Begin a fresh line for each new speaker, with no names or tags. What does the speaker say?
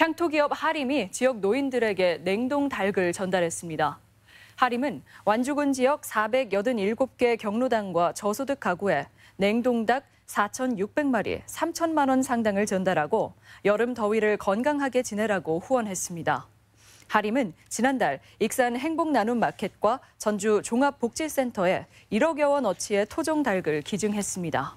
향토기업 하림이 지역 노인들에게 냉동 닭을 전달했습니다. 하림은 완주군 지역 487개 경로당과 저소득 가구에 냉동닭 4,600마리 3천만 원 상당을 전달하고 여름 더위를 건강하게 지내라고 후원했습니다. 하림은 지난달 익산 행복 나눔 마켓과 전주 종합복지센터에 1억여 원 어치의 토종 닭을 기증했습니다.